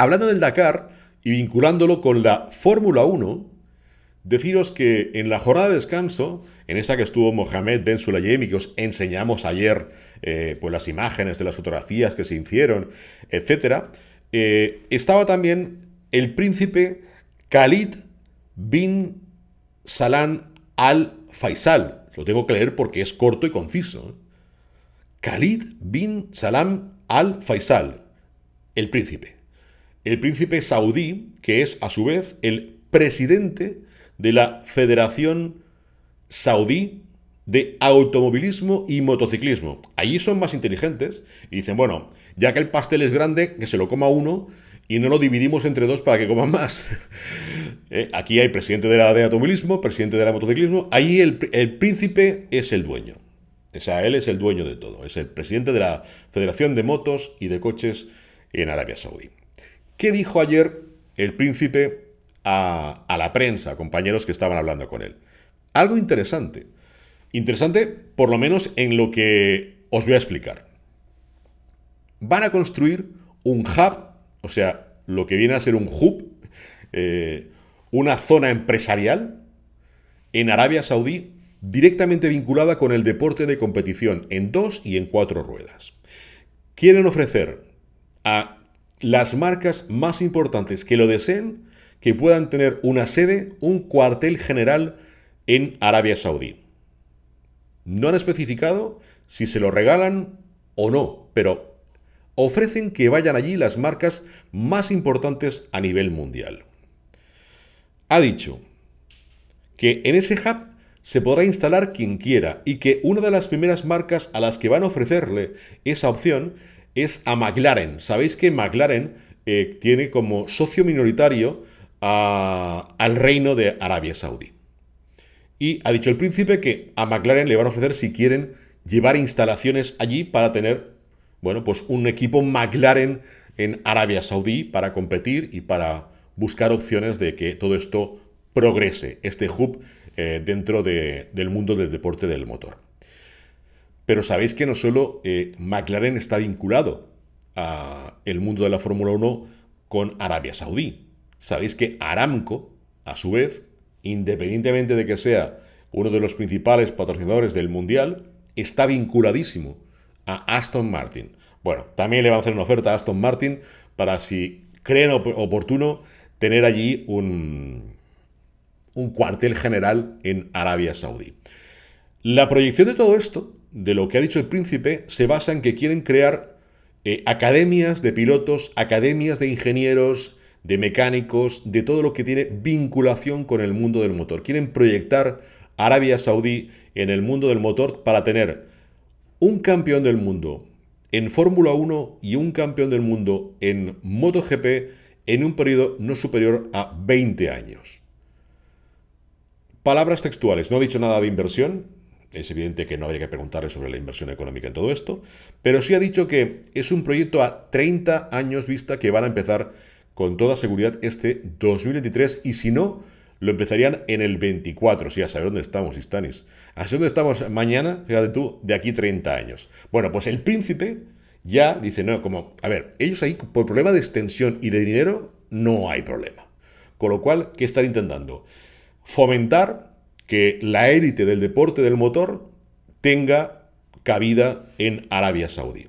Hablando del Dakar y vinculándolo con la Fórmula 1, deciros que en la jornada de descanso, en esa que estuvo Mohamed Ben y que os enseñamos ayer eh, pues las imágenes de las fotografías que se hicieron, etc., eh, estaba también el príncipe Khalid bin Salam al Faisal. Lo tengo que leer porque es corto y conciso. ¿eh? Khalid bin Salam al Faisal, el príncipe el príncipe saudí, que es a su vez el presidente de la Federación Saudí de automovilismo y motociclismo. Allí son más inteligentes y dicen, bueno, ya que el pastel es grande, que se lo coma uno y no lo dividimos entre dos para que coman más. Eh, aquí hay presidente de la de automovilismo, presidente de la motociclismo, ahí el, el, príncipe es el dueño. O sea, él es el dueño de todo, es el presidente de la Federación de Motos y de Coches en Arabia Saudí. ¿Qué dijo ayer el príncipe a, la prensa, compañeros que estaban hablando con él? Algo interesante. Interesante, por lo menos en lo que os voy a explicar. Van a construir un hub, o sea, lo que viene a ser un hub, eh, una zona empresarial en Arabia Saudí directamente vinculada con el deporte de competición en dos y en cuatro ruedas. Quieren ofrecer a las marcas más importantes que lo deseen que puedan tener una sede, un cuartel general en Arabia Saudí. No han especificado si se lo regalan o no, pero ofrecen que vayan allí las marcas más importantes a nivel mundial. Ha dicho que en ese hub se podrá instalar quien quiera y que una de las primeras marcas a las que van a ofrecerle esa opción es a McLaren. Sabéis que McLaren eh, tiene como socio minoritario al reino de Arabia Saudí. Y ha dicho el príncipe que a McLaren le van a ofrecer si quieren llevar instalaciones allí para tener, bueno, pues un equipo McLaren en Arabia Saudí para competir y para buscar opciones de que todo esto progrese, este hub eh, dentro del mundo del deporte del motor. Pero sabéis que no solo eh, McLaren está vinculado al mundo de la Fórmula 1 con Arabia Saudí. Sabéis que Aramco, a su vez, independientemente de que sea uno de los principales patrocinadores del Mundial, está vinculadísimo a Aston Martin. Bueno, también le van a hacer una oferta a Aston Martin para si creen oportuno tener allí un cuartel general en Arabia Saudí. La proyección de todo esto de lo que ha dicho el príncipe se basa en que quieren crear eh, academias de pilotos, academias de ingenieros, de mecánicos, de todo lo que tiene vinculación con el mundo del motor. Quieren proyectar Arabia Saudí en el mundo del motor para tener un campeón del mundo en Fórmula 1 y un campeón del mundo en MotoGP en un periodo no superior a 20 años. Palabras textuales, no ha dicho nada de inversión, es evidente que no habría que preguntarle sobre la inversión económica en todo esto, pero sí ha dicho que es un proyecto a 30 años vista que van a empezar con toda seguridad este 2023 y si no, lo empezarían en el 24, Sí a saber dónde estamos, Istanis. A saber dónde estamos mañana, fíjate tú, de aquí 30 años. Bueno, pues el príncipe ya dice, no, como, a ver, ellos ahí por problema de extensión y de dinero no hay problema. Con lo cual, ¿qué están intentando? Fomentar que la élite del deporte del motor tenga cabida en Arabia Saudí.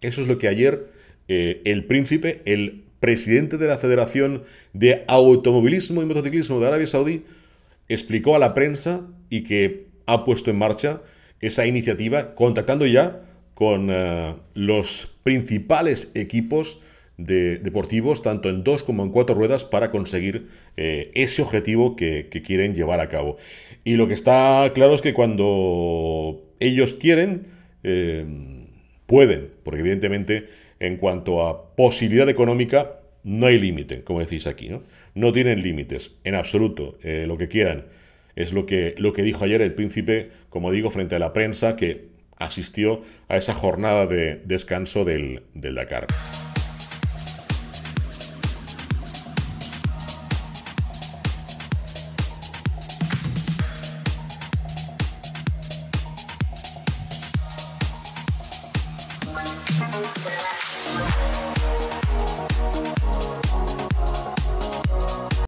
Eso es lo que ayer eh, el príncipe, el presidente de la Federación de Automovilismo y Motociclismo de Arabia Saudí, explicó a la prensa y que ha puesto en marcha esa iniciativa, contactando ya con eh, los principales equipos de deportivos, tanto en dos como en cuatro ruedas, para conseguir eh, ese objetivo que, quieren llevar a cabo. Y lo que está claro es que cuando ellos quieren, eh, pueden, porque evidentemente en cuanto a posibilidad económica, no hay límite, como decís aquí, ¿no? No tienen límites, en absoluto, eh, lo que quieran. Es lo que, lo que dijo ayer el príncipe, como digo, frente a la prensa que asistió a esa jornada de descanso del, del Dakar. relax.